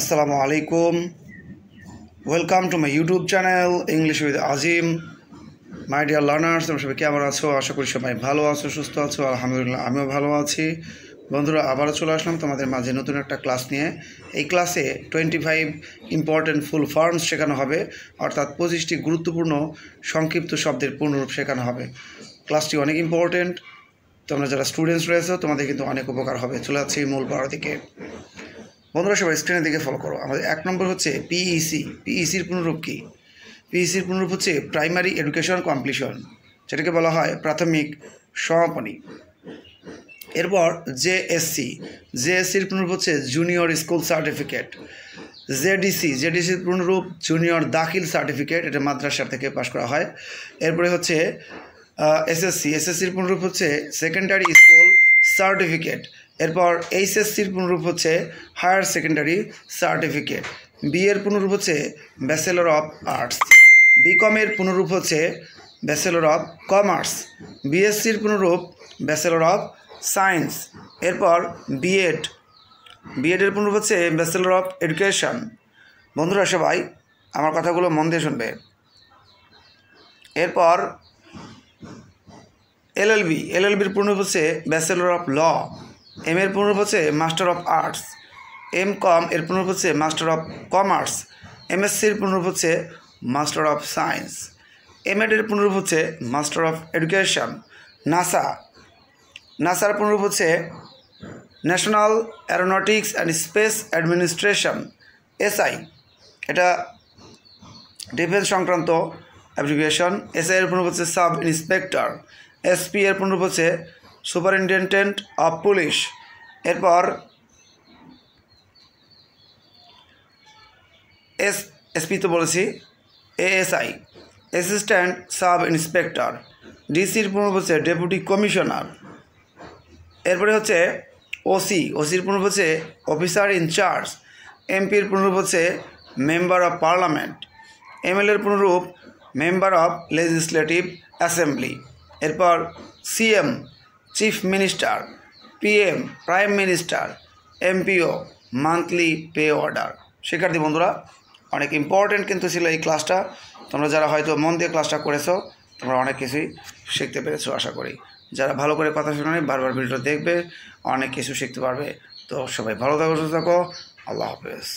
আসসালামু আলাইকুম welcome to my YouTube channel English with Azim my dear learners তোমরা সবাই কেমন আছো আশা করি সবাই ভালো আছো সুস্থ আছো আলহামদুলিল্লাহ আমিও ভালো আছি বন্ধুরা আবারও চলে আসলাম তোমাদের মাঝে নতুন একটা ক্লাস নিয়ে এই ক্লাসে twenty five important full forms শেখানো হবে অর্থাৎ পঁচিশটি গুরুত্বপূর্ণ সংক্ষিপ্ত শব্দের পূর্ণরূপ শেখানো হবে ক্লাসটি অনেক ইম্পর্ট্যান্ট তোমরা যারা স্টুডেন্টস রয়েছে তোমাদের কিন্তু অনেক উপকার হবে চলে যাচ্ছি মূল পড়া দিকে বন্ধুরা সবাই স্ক্রিনের দিকে ফলো করো আমাদের এক নম্বর হচ্ছে পিইসি পিইসির e e পুনরূপ কী পিইসির e পুনরূপ হচ্ছে প্রাইমারি এডুকেশন কমপ্লিশন যেটাকে বলা হয় প্রাথমিক সমাপনী এরপর জেএসসি জেএসসির পুনরূপ হচ্ছে জুনিয়র স্কুল সার্টিফিকেট জেডিসি জেডিসির পুনরূপ জুনিয়র দাখিল সার্টিফিকেট এটা মাদ্রাসা থেকে পাশ করা হয় এরপরে হচ্ছে এসএসসি এসএসসির পুনরূপ হচ্ছে সেকেন্ডারি স্কুল সার্টিফিকেট এরপর এইচএসসির পুনরূপ হচ্ছে হায়ার সেকেন্ডারি সার্টিফিকেট বিএর পুনরূপ হচ্ছে ব্যাচেলর অফ আর্টস বিকমের পুনরূপ হচ্ছে ব্যাচেলর অফ কমার্স বিএসসির পুনরূপ ব্যাচেলর অফ সায়েন্স এরপর বিএড বিএডের পুনরূপ হচ্ছে ব্যাচেলর অফ এডুকেশন বন্ধুরা সবাই আমার কথাগুলো মন দিয়ে শুনবে এরপর এলএলবি এলএলবির পুনরূপ হচ্ছে ব্যাচেলর অফ ল এম এর পুনর্ব হচ্ছে master of arts M com এর পুনর্ব হচ্ছে মাস্টার অফ কমার্স এমএসসির পুনর্ব হচ্ছে master of science M Ed এর পুনর্ব হচ্ছে মাস্টার অফ এডুকেশন নাসা নাসার পূর্ণ হচ্ছে national aeronautics and space administration SI এটা ডিফেন্স সংক্রান্ত অ্যাপ্লিকেশন এসআই এর পুনর্ব হচ্ছে সাব ইন্সপেক্টর এসপি এর পুনর্ব হচ্ছে সুপারিনটেনডেন্ট অফ পুলিশ এরপর এস এসপি তো বলেছি এএসআই অ্যাসিস্ট্যান্ট সাব ইন্সপেক্টর ডিসির পূর্ণ ডেপুটি কমিশনার এরপরে হচ্ছে ওসি ওসির পূর্ণ হচ্ছে অফিসার ইনচার্জ এমপির পুনরূপ মেম্বার অফ পার্লামেন্ট এমএলএর পূর্ণরূপ মেম্বার অফ লেজিসলেটিভ অ্যাসেম্বলি এরপর CM chief minister PM prime minister MPO monthly pay order শিক্ষার্থী বন্ধুরা অনেক ইম্পর্টেন্ট কিন্তু ছিল এই ক্লাসটা তোমরা যারা হয়তো মন দিয়ে ক্লাসটা করেছো তোমরা অনেক কিছুই শিখতে পেরেছো আশা করি যারা ভালো করে কথা শোনানি বারবার ভিডিও দেখবে অনেক কিছু শিখতে পারবে তো সবাই ভালো থাকো সুস্থ থাকো আল্লাহ হাফেজ